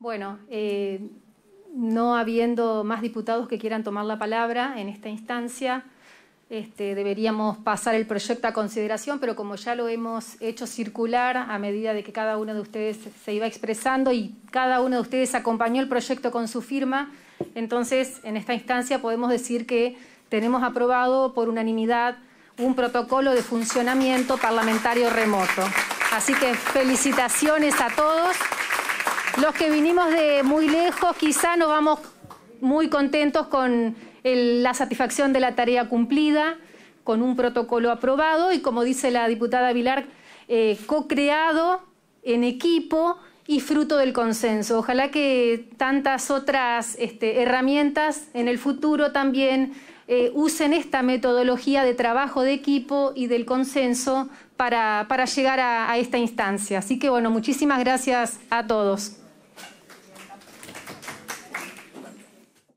Bueno, eh, no habiendo más diputados que quieran tomar la palabra en esta instancia, este, deberíamos pasar el proyecto a consideración, pero como ya lo hemos hecho circular a medida de que cada uno de ustedes se iba expresando y cada uno de ustedes acompañó el proyecto con su firma, entonces en esta instancia podemos decir que tenemos aprobado por unanimidad un protocolo de funcionamiento parlamentario remoto. Así que felicitaciones a todos. Los que vinimos de muy lejos quizá nos vamos muy contentos con la satisfacción de la tarea cumplida, con un protocolo aprobado y, como dice la diputada Vilar, eh, co-creado en equipo y fruto del consenso. Ojalá que tantas otras este, herramientas en el futuro también eh, usen esta metodología de trabajo de equipo y del consenso para, llegar a esta instancia. Así que bueno, muchísimas gracias a todos.